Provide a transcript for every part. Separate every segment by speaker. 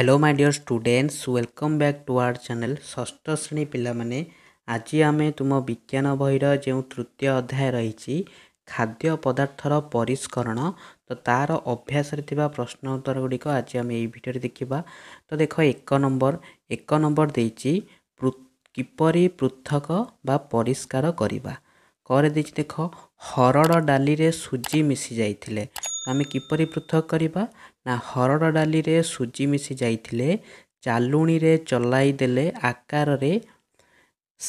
Speaker 1: hello my dear students welcome back to our channel ଷଷ୍ଠ ଶ୍ରେଣୀ ପିଲାମାନେ ଆଜି ଆମେ ତୁମ ବିଜ୍ଞାନ ବହିର ଯେଉଁ ତୃତୀୟ ଅଧ୍ୟାୟ ରହିଛି ଖାଦ୍ୟ ପଦାର୍ଥର ପରିଷ୍କରଣ ତ ତା'ର ଅଭ୍ୟାସରେ ଥିବା ପ୍ରଶ୍ନ ଉତ୍ତର ଗୁଡ଼ିକ ଆଜି ଆମେ ଏଇ ଭିଡ଼ିଓରେ ଦେଖିବା ତ ଦେଖ ଏକ ନମ୍ବର ଏକ ନମ୍ବର ଦେଇଛି କିପରି ପୃଥକ ବା ପରିଷ୍କାର କରିବା କରେ ଦେଇଛି ଦେଖ ହରଡ଼ ଡାଲିରେ ସୁଜି ମିଶି ଯାଇଥିଲେ ଆମେ କିପରି ପୃଥକ କରିବା ନା ହରଡ଼ ଡାଲିରେ ସୁଜି ମିଶି ଯାଇଥିଲେ ଚାଲୁଣିରେ ଚଲାଇ ଦେଲେ ଆକାରରେ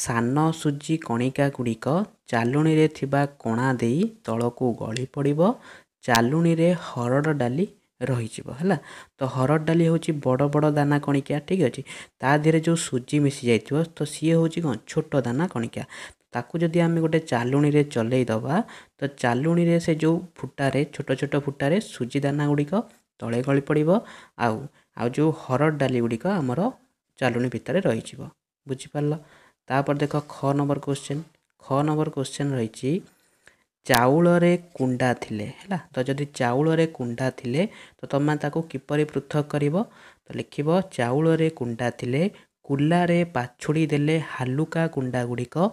Speaker 1: ସାନ ସୁଜି କଣିକା ଗୁଡ଼ିକ ଚାଲୁଣିରେ ଥିବା କଣା ଦେଇ ତଳକୁ ଗଳି ପଡ଼ିବ ଚାଲୁଣିରେ ହରଡ଼ ଡାଲି ରହିଯିବ ହେଲା ତ ହରଡ଼ ଡାଲି ହେଉଛି ବଡ଼ ବଡ଼ ଦାନା କଣିକା ଠିକ୍ ଅଛି ତା ଦେହରେ ଯେଉଁ ସୁଜି ମିଶି ଯାଇଥିବ ତ ସିଏ ହେଉଛି କ'ଣ ଛୋଟ ଦାନା କଣିକା ତାକୁ ଯଦି ଆମେ ଗୋଟେ ଚାଲୁଣିରେ ଚଲାଇ ଦେବା ତ ଚାଲୁଣିରେ ସେ ଯେଉଁ ଫୁଟାରେ ଛୋଟ ଛୋଟ ଫୁଟାରେ ସୁଜି ଦାନା ଗୁଡ଼ିକ ତଳେ ଗଳି ପଡ଼ିବ ଆଉ ଆଉ ଯେଉଁ ହରଡ଼ ଡାଲି ଗୁଡ଼ିକ ଆମର ଚାଲୁଣି ଭିତରେ ରହିଯିବ ବୁଝିପାରିଲ ତାପରେ ଦେଖ ଖ ନମ୍ବର କୋଶ୍ଚିନ୍ ଖ ନମ୍ବର କୋଶ୍ଚିନ୍ ରହିଛି ଚାଉଳରେ କୁଣ୍ଡା ଥିଲେ ହେଲା ତ ଯଦି ଚାଉଳରେ କୁଣ୍ଡା ଥିଲେ ତ ତୁମେ ତାକୁ କିପରି ପୃଥକ କରିବ ତ ଲେଖିବ ଚାଉଳରେ କୁଣ୍ଡା ଥିଲେ କୁଲାରେ ପାଛୁଡ଼ି ଦେଲେ ହାଲୁକା କୁଣ୍ଡା ଗୁଡ଼ିକ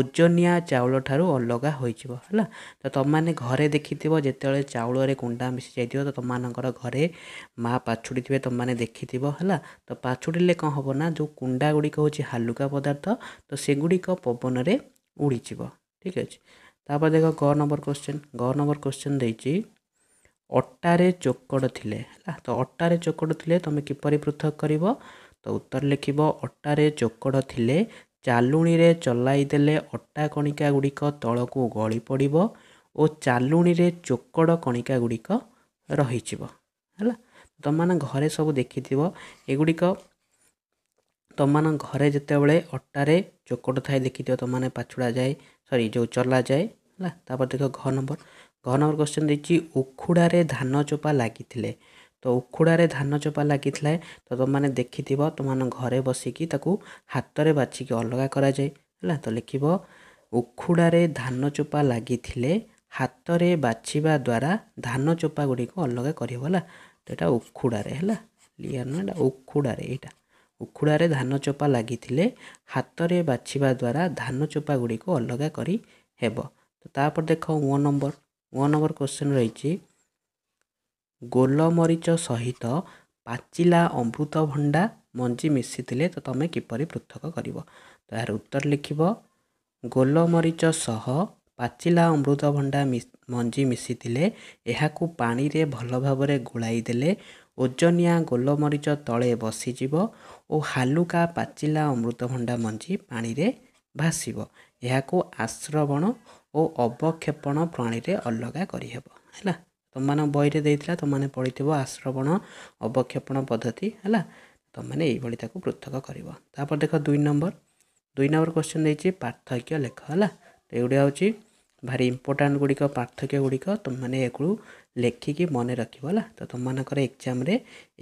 Speaker 1: ଓଜନିଆ ଚାଉଳ ଠାରୁ ଅଲଗା ହୋଇଯିବ ହେଲା ତ ତୁମମାନେ ଘରେ ଦେଖିଥିବ ଯେତେବେଳେ ଚାଉଳରେ କୁଣ୍ଡା ମିଶିଯାଇଥିବ ତ ତୁମମାନଙ୍କର ଘରେ ମା' ପାଛୁଡ଼ି ଥିବେ ତୁମମାନେ ଦେଖିଥିବ ହେଲା ତ ପାଛୁଡ଼ିଲେ କ'ଣ ହେବ ନା ଯେଉଁ କୁଣ୍ଡା ଗୁଡ଼ିକ ହେଉଛି ହାଲୁକା ପଦାର୍ଥ ତ ସେଗୁଡ଼ିକ ପବନରେ ଉଡ଼ିଯିବ ଠିକ୍ ଅଛି ତାପରେ ଦେଖ ଗ ନମ୍ବର କୋଶ୍ଚିନ୍ ଗ ନମ୍ବର କୋଶ୍ଚିନ୍ ଦେଇଛି ଅଟାରେ ଚୋକଡ଼ ଥିଲେ ହେଲା ତ ଅଟାରେ ଚୋକଡ଼ ଥିଲେ ତୁମେ କିପରି ପୃଥକ କରିବ ତ ଉତ୍ତର ଲେଖିବ ଅଟାରେ ଚୋକଡ଼ ଥିଲେ ଚାଲୁଣିରେ ଚଲାଇ ଦେଲେ ଅଟା କଣିକା ଗୁଡ଼ିକ ତଳକୁ ଗଳି ପଡ଼ିବ ଓ ଚାଲୁଣିରେ ଚୋକଡ଼ କଣିକା ଗୁଡ଼ିକ ରହିଯିବ ହେଲା ତମମାନେ ଘରେ ସବୁ ଦେଖିଥିବ ଏଗୁଡ଼ିକ ତମମାନ ଘରେ ଯେତେବେଳେ ଅଟାରେ ଚୋକଡ଼ ଥାଏ ଦେଖିଥିବ ତୁମମାନେ ପାଛୁଡ଼ା ଯାଏ ସରି ଯେଉଁ ଚଲାଯାଏ ହେଲା ତାପରେ ଦେଖ ଘ ନମ୍ବର ଘ ନମ୍ବର କ୍ୱେଶ୍ଚନ୍ ଦେଇଛି ଉଖୁଡ଼ାରେ ଧାନ ଚୋପା ଲାଗିଥିଲେ ତ ଉଖୁଡ଼ାରେ ଧାନ ଚୋପା ଲାଗିଥିଲା ତ ତୁମମାନେ ଦେଖିଥିବ ତୁମମାନେ ଘରେ ବସିକି ତାକୁ ହାତରେ ବାଛିକି ଅଲଗା କରାଯାଏ ହେଲା ତ ଲେଖିବ ଉଖୁଡ଼ାରେ ଧାନ ଚୋପା ଲାଗିଥିଲେ ହାତରେ ବାଛିବା ଦ୍ୱାରା ଧାନ ଚୋପା ଗୁଡ଼ିକୁ ଅଲଗା କରିବ ହେଲା ଏଇଟା ଉଖୁଡ଼ାରେ ହେଲା ଲିଆ ନୁହେଁ ଏଇଟା ଉଖୁଡ଼ାରେ ଏଇଟା ଉଖୁଡ଼ାରେ ଧାନ ଚୋପା ଲାଗିଥିଲେ ହାତରେ ବାଛିବା ଦ୍ୱାରା ଧାନ ଚୋପା ଗୁଡ଼ିକୁ ଅଲଗା କରି ହେବ ତ ତାପରେ ଦେଖ ଓ ନମ୍ବର ଓ ନମ୍ବର କୋଶ୍ଚିନ୍ ରହିଛି ଗୋଲମରିଚ ସହିତ ପାଚିଲା ଅମୃତଭଣ୍ଡା ମଞ୍ଜି ମିଶିଥିଲେ ତ ତୁମେ କିପରି ପୃଥକ କରିବ ତ ଏହାର ଉତ୍ତର ଲେଖିବ ଗୋଲମରିଚ ସହ ପାଚିଲା ଅମୃତଭଣ୍ଡା ମଞ୍ଜି ମିଶିଥିଲେ ଏହାକୁ ପାଣିରେ ଭଲ ଭାବରେ ଗୋଳାଇ ଦେଲେ ଓଜନିଆ ଗୋଲମରିଚ ତଳେ ବସିଯିବ ଓ ହାଲୁକା ପାଚିଲା ଅମୃତଭଣ୍ଡା ମଞ୍ଜି ପାଣିରେ ଭାସିବ ଏହାକୁ ଆଶ୍ରବଣ ଓ ଅବକ୍ଷେପଣ ପ୍ରଣାଳୀରେ ଅଲଗା କରିହେବ ହେଲା ତୁମମାନଙ୍କ ବହିରେ ଦେଇଥିଲା ତୁମମାନେ ପଢ଼ିଥିବ ଆଶ୍ରବଣ ଅବକ୍ଷେପଣ ପଦ୍ଧତି ହେଲା ତୁମମାନେ ଏଇଭଳି ତାକୁ ପୃଥକ କରିବ ତାପରେ ଦେଖ ଦୁଇ ନମ୍ବର ଦୁଇ ନମ୍ବର କ୍ୱେଶ୍ଚନ୍ ଦେଇଛି ପାର୍ଥକ୍ୟ ଲେଖ ହେଲା ଏଗୁଡ଼ିକ ହେଉଛି ଭାରି ଇମ୍ପୋର୍ଟାଣ୍ଟ ଗୁଡ଼ିକ ପାର୍ଥକ୍ୟ ଗୁଡ଼ିକ ତୁମମାନେ ଏଗୁଡ଼ୁ ଲେଖିକି ମନେ ରଖିବ ହେଲା ତ ତୁମମାନଙ୍କର ଏକ୍ଜାମ୍ରେ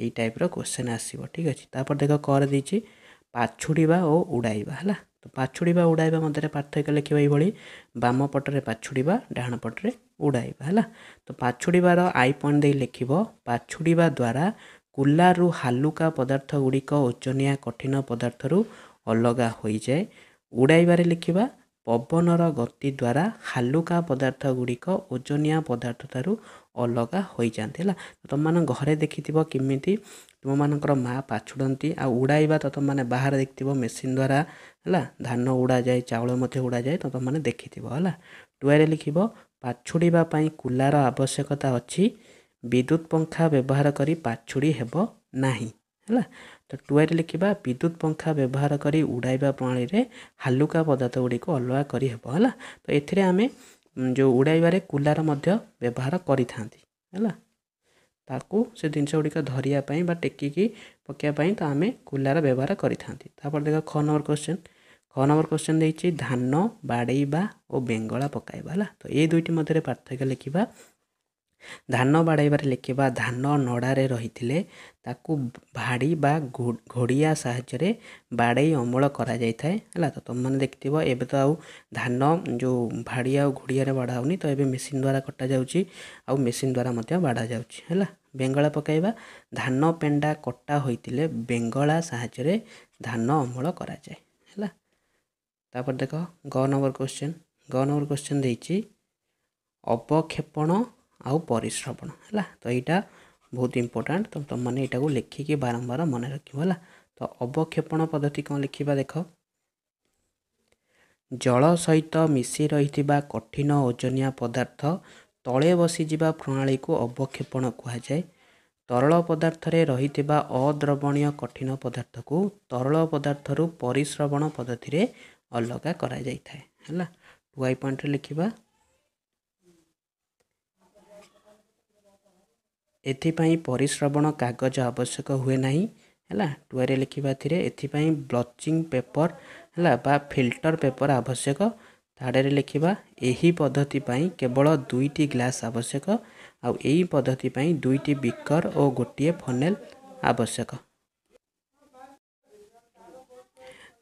Speaker 1: ଏଇ ଟାଇପ୍ର କୋଶ୍ଚିନ୍ ଆସିବ ଠିକ୍ ଅଛି ତାପରେ ଦେଖ କରିଦେଇଛି ପାଛୁଡ଼ିବା ଓ ଉଡ଼ାଇବା ହେଲା ତ ପାଛୁଡ଼ିବା ଉଡ଼ାଇବା ମଧ୍ୟରେ ପାର୍ଥକ୍ୟ ଲେଖିବା ଏଇଭଳି ବାମ ପଟରେ ପାଛୁଡ଼ିବା ଡାହାଣ ପଟରେ ଉଡ଼ାଇବା ହେଲା ତ ପାଛୁଡ଼ିବାର ଆଇ ପଏଣ୍ଟ ଦେଇ ଲେଖିବ ପାଛୁଡ଼ିବା ଦ୍ୱାରା କୁଲାରୁ ହାଲୁକା ପଦାର୍ଥ ଗୁଡ଼ିକ ଉଚ୍ଚନିଆ କଠିନ ପଦାର୍ଥରୁ ଅଲଗା ହୋଇଯାଏ ଉଡ଼ାଇବାରେ ଲେଖିବା ପବନର ଗତି ଦ୍ୱାରା ହାଲୁକା ପଦାର୍ଥ ଗୁଡ଼ିକ ଓଜନିଆ ପଦାର୍ଥ ଠାରୁ ଅଲଗା ହୋଇଯାଆନ୍ତି ହେଲା ତୁମମାନେ ଘରେ ଦେଖିଥିବ କେମିତି ତୁମମାନଙ୍କର ମାଆ ପାଛୁଡ଼ନ୍ତି ଆଉ ଉଡ଼ାଇବା ତ ତୁମମାନେ ବାହାରେ ଦେଖିଥିବ ମେସିନ୍ ଦ୍ୱାରା ହେଲା ଧାନ ଉଡ଼ାଯାଏ ଚାଉଳ ମଧ୍ୟ ଉଡ଼ାଯାଏ ତ ତୁମମାନେ ଦେଖିଥିବ ହେଲା ଟୁଆରେ ଲେଖିବ ପାଛୁଡ଼ିବା ପାଇଁ କୁଲାର ଆବଶ୍ୟକତା ଅଛି ବିଦ୍ୟୁତ୍ ପଙ୍ଖା ବ୍ୟବହାର କରି ପାଛୁଡ଼ି ହେବ ନାହିଁ ହେଲା ତ ଟୁଆରେ ଲେଖିବା ବିଦ୍ୟୁତ୍ ପଙ୍ଖା ବ୍ୟବହାର କରି ଉଡ଼ାଇବା ପ୍ରଣାଳୀରେ ହାଲୁକା ପଦାର୍ଥ ଗୁଡ଼ିକୁ ଅଲଗା କରିହେବ ହେଲା ତ ଏଥିରେ ଆମେ ଯେଉଁ ଉଡ଼ାଇବାରେ କୁଲାର ମଧ୍ୟ ବ୍ୟବହାର କରିଥାନ୍ତି ହେଲା ତାକୁ ସେ ଜିନିଷ ଗୁଡ଼ିକ ଧରିବା ପାଇଁ ବା ଟେକିକି ପକାଇବା ପାଇଁ ତ ଆମେ କୁଲାର ବ୍ୟବହାର କରିଥାନ୍ତି ତା'ପରେ ଦେଖ ଖ ନମ୍ବର କ୍ୱେଶ୍ଚନ୍ ଖ ନମ୍ବର କ୍ୱେଶ୍ଚନ୍ ଦେଇଛି ଧାନ ବାଡ଼େଇବା ଓ ବେଙ୍ଗଳା ପକାଇବା ହେଲା ତ ଏଇ ଦୁଇଟି ମଧ୍ୟରେ ପାର୍ଥକ୍ୟ ଲେଖିବା ଧାନ ବାଡ଼ାଇବାରେ ଲେଖିବା ଧାନ ନଡ଼ାରେ ରହିଥିଲେ ତାକୁ ଭାଡ଼ି ବା ଘୋଡ଼ିଆ ସାହାଯ୍ୟରେ ବାଡ଼େଇ ଅମଳ କରାଯାଇଥାଏ ହେଲା ତ ତୁମେମାନେ ଦେଖିଥିବ ଏବେ ତ ଆଉ ଧାନ ଯେଉଁ ଭାଡ଼ି ଆଉ ଘୋଡ଼ିଆରେ ବାଡ଼ା ହେଉନି ତ ଏବେ ମେସିନ୍ ଦ୍ୱାରା କଟାଯାଉଛି ଆଉ ମେସିନ୍ ଦ୍ୱାରା ମଧ୍ୟ ବାଡ଼ାଯାଉଛି ହେଲା ବେଙ୍ଗଳା ପକାଇବା ଧାନ ପେଣ୍ଡା କଟା ହୋଇଥିଲେ ବେଙ୍ଗଳା ସାହାଯ୍ୟରେ ଧାନ ଅମଳ କରାଯାଏ ହେଲା ତାପରେ ଦେଖ ଗ ନମ୍ବର କୋଶ୍ଚିନ୍ ଗ ନମ୍ବର କୋଶ୍ଚିନ୍ ଦେଇଛି ଅବକ୍ଷେପଣ ଆଉ ପରିଶ୍ରବଣ ହେଲା ତ ଏଇଟା ବହୁତ ଇମ୍ପୋର୍ଟାଣ୍ଟ ତ ତୁମମାନେ ଏଇଟାକୁ ଲେଖିକି ବାରମ୍ବାର ମନେ ରଖିବ ହେଲା ତ ଅବକ୍ଷେପଣ ପଦ୍ଧତି କ'ଣ ଲେଖିବା ଦେଖ ଜଳ ସହିତ ମିଶି ରହିଥିବା କଠିନ ଓଜନିଆ ପଦାର୍ଥ ତଳେ ବସିଯିବା ପ୍ରଣାଳୀକୁ ଅବକ୍ଷେପଣ କୁହାଯାଏ ତରଳ ପଦାର୍ଥରେ ରହିଥିବା ଅଦ୍ରବଣୀୟ କଠିନ ପଦାର୍ଥକୁ ତରଳ ପଦାର୍ଥରୁ ପରିଶ୍ରବଣ ପଦ୍ଧତିରେ ଅଲଗା କରାଯାଇଥାଏ ହେଲା ଟୁ ଆଇ ପଏଣ୍ଟରେ ଲେଖିବା ଏଥିପାଇଁ ପରିଶ୍ରବଣ କାଗଜ ଆବଶ୍ୟକ ହୁଏ ନାହିଁ ହେଲା ଟୁଆରେ ଲେଖିବାଥିରେ ଏଥିପାଇଁ ବ୍ଲଚିଂ ପେପର୍ ହେଲା ବା ଫିଲ୍ଟର ପେପର୍ ଆବଶ୍ୟକ ଧାଡ଼ରେ ଲେଖିବା ଏହି ପଦ୍ଧତି ପାଇଁ କେବଳ ଦୁଇଟି ଗ୍ଲାସ୍ ଆବଶ୍ୟକ ଆଉ ଏହି ପଦ୍ଧତି ପାଇଁ ଦୁଇଟି ବିକର ଓ ଗୋଟିଏ ଫନେଲ୍ ଆବଶ୍ୟକ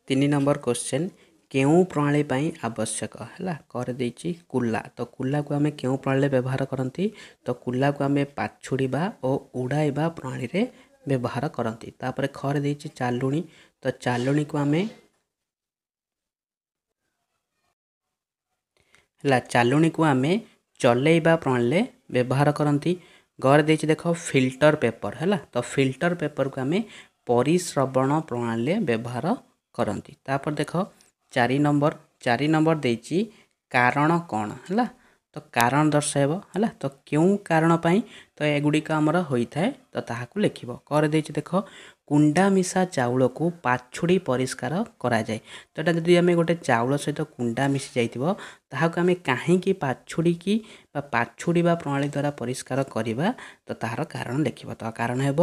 Speaker 1: ତିନି ନମ୍ବର କୋଶ୍ଚେନ୍ କେଉଁ ପ୍ରଣାଳୀ ପାଇଁ ଆବଶ୍ୟକ ହେଲା କରିଦେଇଛି କୁଲା ତ କୁଲାକୁ ଆମେ କେଉଁ ପ୍ରଣାଳୀରେ ବ୍ୟବହାର କରନ୍ତି ତ କୁଲାକୁ ଆମେ ପାଛୁଡ଼ିବା ଓ ଉଡ଼ାଇବା ପ୍ରଣାଳୀରେ ବ୍ୟବହାର କରନ୍ତି ତାପରେ ଖରେ ଦେଇଛି ଚାଲୁଣି ତ ଚାଲୁଣିକୁ ଆମେ ହେଲା ଚାଲୁଣିକୁ ଆମେ ଚଲେଇବା ପ୍ରଣାଳୀରେ ବ୍ୟବହାର କରନ୍ତି ଘରେ ଦେଇଛି ଦେଖ ଫିଲ୍ଟର ପେପର ହେଲା ତ ଫିଲ୍ଟର ପେପରକୁ ଆମେ ପରିଶ୍ରବଣ ପ୍ରଣାଳୀରେ ବ୍ୟବହାର କରନ୍ତି ତାପରେ ଦେଖ ଚାରି ନମ୍ବର ଚାରି ନମ୍ବର ଦେଇଛି କାରଣ କ'ଣ ହେଲା ତ କାରଣ ଦର୍ଶାଇବ ହେଲା ତ କେଉଁ କାରଣ ପାଇଁ ତ ଏଗୁଡ଼ିକ ଆମର ହୋଇଥାଏ ତ ତାହାକୁ ଲେଖିବ କରିଦେଇଛି ଦେଖ କୁଣ୍ଡା ମିଶା ଚାଉଳକୁ ପାଛୁଡ଼ି ପରିଷ୍କାର କରାଯାଏ ତ ଏଇଟା ଯଦି ଆମେ ଗୋଟେ ଚାଉଳ ସହିତ କୁଣ୍ଡା ମିଶି ଯାଇଥିବ ତାହାକୁ ଆମେ କାହିଁକି ପାଛୁଡ଼ିକି ବା ପାଛୁଡ଼ିବା ପ୍ରଣାଳୀ ଦ୍ୱାରା ପରିଷ୍କାର କରିବା ତ ତାହାର କାରଣ ଲେଖିବ ତ କାରଣ ହେବ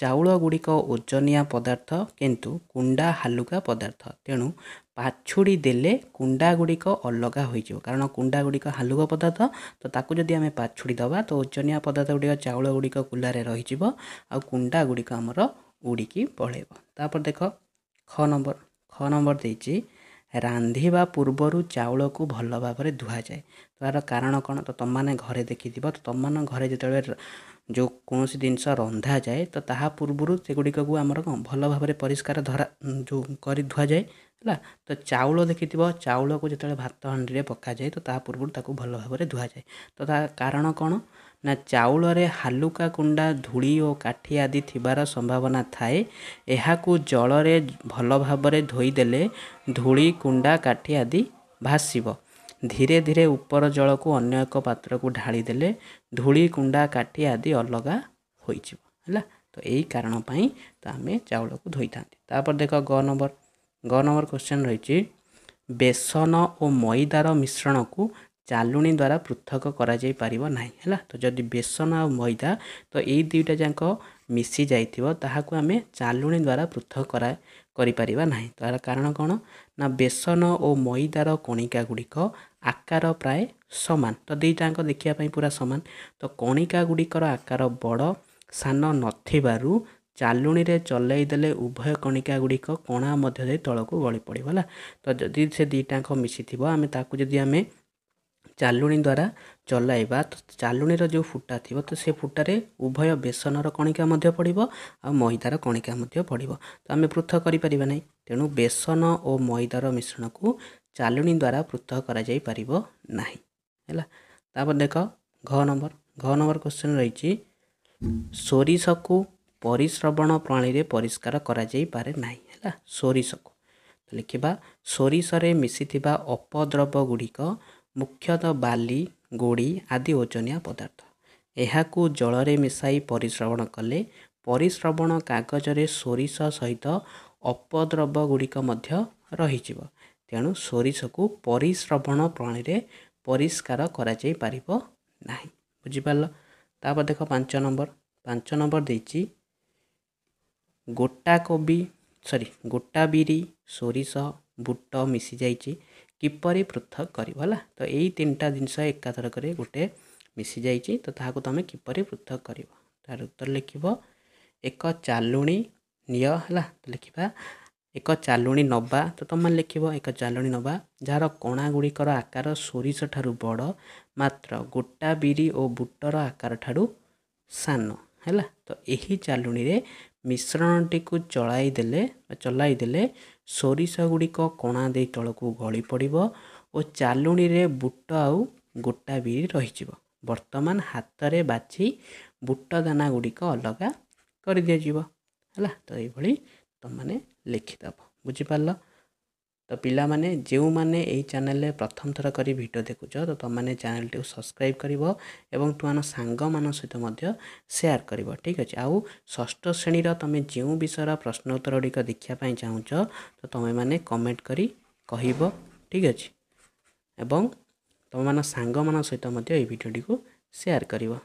Speaker 1: ଚାଉଳ ଗୁଡ଼ିକ ଓଜନିଆ ପଦାର୍ଥ କିନ୍ତୁ କୁଣ୍ଡା ହାଲୁକା ପଦାର୍ଥ ତେଣୁ ପାଛୁଡ଼ି ଦେଲେ କୁଣ୍ଡା ଗୁଡ଼ିକ ଅଲଗା ହୋଇଯିବ କାରଣ କୁଣ୍ଡା ଗୁଡ଼ିକ ହାଲୁକ ପଦାର୍ଥ ତ ତାକୁ ଯଦି ଆମେ ପାଛୁଡ଼ି ଦେବା ତ ଓଜନିଆ ପଦାର୍ଥ ଗୁଡ଼ିକ ଚାଉଳ ଗୁଡ଼ିକ କୁଲାରେ ରହିଯିବ ଆଉ କୁଣ୍ଡା ଗୁଡ଼ିକ ଆମର ଉଡ଼ିକି ପଳେଇବ ତାପରେ ଦେଖ ଖ ନମ୍ବର ଖ ନମ୍ବର ଦେଇଛି ରାନ୍ଧିବା ପୂର୍ବରୁ ଚାଉଳକୁ ଭଲ ଭାବରେ ଧୁଆଯାଏ ତା'ର କାରଣ କ'ଣ ତ ତୁମେମାନେ ଘରେ ଦେଖିଥିବ ତ ତୁମମାନଙ୍କ ଘରେ ଯେତେବେଳେ ଯେଉଁ କୌଣସି ଜିନିଷ ରନ୍ଧାଯାଏ ତ ତାହା ପୂର୍ବରୁ ସେଗୁଡ଼ିକକୁ ଆମର କ'ଣ ଭଲ ଭାବରେ ପରିଷ୍କାର ଧରା ଯେଉଁ କରି ଧୁଆଯାଏ ହେଲା ତ ଚାଉଳ ଦେଖିଥିବ ଚାଉଳକୁ ଯେତେବେଳେ ଭାତ ହାଣ୍ଡିରେ ପକାଯାଏ ତ ତା ପୂର୍ବରୁ ତାକୁ ଭଲ ଭାବରେ ଧୁଆଯାଏ ତ ତା କାରଣ କ'ଣ ନା ଚାଉଳରେ ହାଲୁକା କୁଣ୍ଡା ଧୂଳି ଓ କାଠି ଆଦି ଥିବାର ସମ୍ଭାବନା ଥାଏ ଏହାକୁ ଜଳରେ ଭଲ ଭାବରେ ଧୋଇଦେଲେ ଧୂଳି କୁଣ୍ଡା କାଠି ଆଦି ଭାସିବ ଧୀରେ ଧୀରେ ଉପର ଜଳକୁ ଅନ୍ୟ ଏକ ପାତ୍ରକୁ ଢାଳିଦେଲେ ଧୂଳି କୁଣ୍ଡା କାଠି ଆଦି ଅଲଗା ହୋଇଯିବ ହେଲା ତ ଏଇ କାରଣ ପାଇଁ ତ ଆମେ ଚାଉଳକୁ ଧୋଇଥାନ୍ତି ତାପରେ ଦେଖ ଗ ନମ୍ବର ଗ ନମ୍ବର କୋଶ୍ଚିନ୍ ରହିଛି ବେସନ ଓ ମଇଦାର ମିଶ୍ରଣକୁ ଚାଲୁଣି ଦ୍ୱାରା ପୃଥକ କରାଯାଇପାରିବ ନାହିଁ ହେଲା ତ ଯଦି ବେସନ ଆଉ ମଇଦା ତ ଏଇ ଦୁଇଟା ଯାକ ମିଶି ଯାଇଥିବ ତାହାକୁ ଆମେ ଚାଲୁଣି ଦ୍ୱାରା ପୃଥକ କରା କରିପାରିବା ନାହିଁ ତାର କାରଣ କ'ଣ ନା ବେସନ ଓ ମଇଦାର କଣିକା ଗୁଡ଼ିକ ଆକାର ପ୍ରାୟ ସମାନ ତ ଦୁଇଟାଙ୍କ ଦେଖିବା ପାଇଁ ପୁରା ସମାନ ତ କଣିକା ଗୁଡ଼ିକର ଆକାର ବଡ଼ ସାନ ନଥିବାରୁ ଚାଲୁଣିରେ ଚଲାଇ ଦେଲେ ଉଭୟ କଣିକା ଗୁଡ଼ିକ କଣା ମଧ୍ୟ ଦେଇ ତଳକୁ ଗଳି ପଡ଼ିବ ହେଲା ତ ଯଦି ସେ ଦୁଇଟାଙ୍କ ମିଶିଥିବ ଆମେ ତାକୁ ଯଦି ଆମେ ଚାଲୁଣି ଦ୍ୱାରା ଚଲାଇବା ତ ଚାଲୁଣିର ଯେଉଁ ଫୁଟା ଥିବ ତ ସେ ଫୁଟାରେ ଉଭୟ ବେସନର କଣିକା ମଧ୍ୟ ପଡ଼ିବ ଆଉ ମଇଦାର କଣିକା ମଧ୍ୟ ପଡ଼ିବ ତ ଆମେ ପୃଥକ କରିପାରିବା ନାହିଁ ତେଣୁ ବେସନ ଓ ମଇଦାର ମିଶ୍ରଣକୁ ଚାଲୁଣି ଦ୍ୱାରା ପୃଥକ କରାଯାଇପାରିବ ନାହିଁ ହେଲା ତାପରେ ଦେଖ ଘ ନମ୍ବର ଘ ନମ୍ବର କ୍ୱେଶ୍ଚିନ୍ ରହିଛି ସୋରିଷକୁ ପରିଶ୍ରବଣ ପ୍ରଣାଳୀରେ ପରିଷ୍କାର କରାଯାଇପାରେ ନାହିଁ ହେଲା ସୋରିଷକୁ ଲେଖିବା ସୋରିଷରେ ମିଶିଥିବା ଅପଦ୍ରବ ଗୁଡ଼ିକ ମୁଖ୍ୟତଃ ବାଲି ଗୋଡ଼ି ଆଦି ଓଜନିଆ ପଦାର୍ଥ ଏହାକୁ ଜଳରେ ମିଶାଇ ପରିଶ୍ରବଣ କଲେ ପରିଶ୍ରବଣ କାଗଜରେ ସୋରିଷ ସହିତ ଅପଦ୍ରବ ଗୁଡ଼ିକ ମଧ୍ୟ ରହିଯିବ ତେଣୁ ସୋରିଷକୁ ପରିଶ୍ରବଣ ପ୍ରଣାଳୀରେ ପରିଷ୍କାର କରାଯାଇପାରିବ ନାହିଁ ବୁଝିପାରିଲ ତାପରେ ଦେଖ ପାଞ୍ଚ ନମ୍ବର ପାଞ୍ଚ ନମ୍ବର ଦେଇଛି ଗୋଟା କୋବି ସରି ଗୋଟା ବିରି ସୋରିଷ ବୁଟ ମିଶିଯାଇଛି କିପରି ପୃଥକ କରିବ ହେଲା ତ ଏଇ ତିନିଟା ଜିନିଷ ଏକାଥରକରେ ଗୋଟେ ମିଶିଯାଇଛି ତ ତାହାକୁ ତୁମେ କିପରି ପୃଥକ କରିବ ତାର ଉତ୍ତର ଲେଖିବ ଏକ ଚାଲୁଣୀ ନିଅ ହେଲା ଲେଖିବା ଏକ ଚାଲୁଣୀ ନେବା ତ ତୁମେ ଲେଖିବ ଏକ ଚାଲୁଣୀ ନେବା ଯାହାର କଣା ଗୁଡ଼ିକର ଆକାର ସୋରିଷ ଠାରୁ ବଡ଼ ମାତ୍ର ଗୋଟା ବିରି ଓ ବୁଟର ଆକାର ଠାରୁ ସାନ ହେଲା ତ ଏହି ଚାଲୁଣୀରେ ମିଶ୍ରଣଟିକୁ ଚଳାଇ ଦେଲେ ଚଲାଇ ଦେଲେ ସୋରିଷ ଗୁଡ଼ିକ କଣା ଦେଇ ତଳକୁ ଗଳି ପଡ଼ିବ ଓ ଚାଲୁଣିରେ ବୁଟ ଆଉ ଗୋଟା ବିରି ରହିଯିବ ବର୍ତ୍ତମାନ ହାତରେ ବାଛି ବୁଟ ଦାନା ଗୁଡ଼ିକ ଅଲଗା କରିଦିଆଯିବ ହେଲା ତ ଏଇଭଳି ତୁମମାନେ ଲେଖିଦେବ ବୁଝିପାରିଲ ତ ପିଲାମାନେ ଯେଉଁମାନେ ଏଇ ଚ୍ୟାନେଲ୍ରେ ପ୍ରଥମ ଥର କରି ଭିଡ଼ିଓ ଦେଖୁଛ ତ ତୁମମାନେ ଚ୍ୟାନେଲ୍ଟିକୁ ସବସ୍କ୍ରାଇବ୍ କରିବ ଏବଂ ତୁମମାନ ସାଙ୍ଗମାନଙ୍କ ସହିତ ମଧ୍ୟ ସେୟାର କରିବ ଠିକ୍ ଅଛି ଆଉ ଷଷ୍ଠ ଶ୍ରେଣୀର ତୁମେ ଯେଉଁ ବିଷୟର ପ୍ରଶ୍ନ ଉତ୍ତର ଗୁଡ଼ିକ ଦେଖିବା ପାଇଁ ଚାହୁଁଛ ତ ତୁମେମାନେ କମେଣ୍ଟ କରି କହିବ ଠିକ୍ ଅଛି ଏବଂ ତୁମମାନ ସାଙ୍ଗମାନଙ୍କ ସହିତ ମଧ୍ୟ ଏହି ଭିଡ଼ିଓଟିକୁ ସେୟାର କରିବ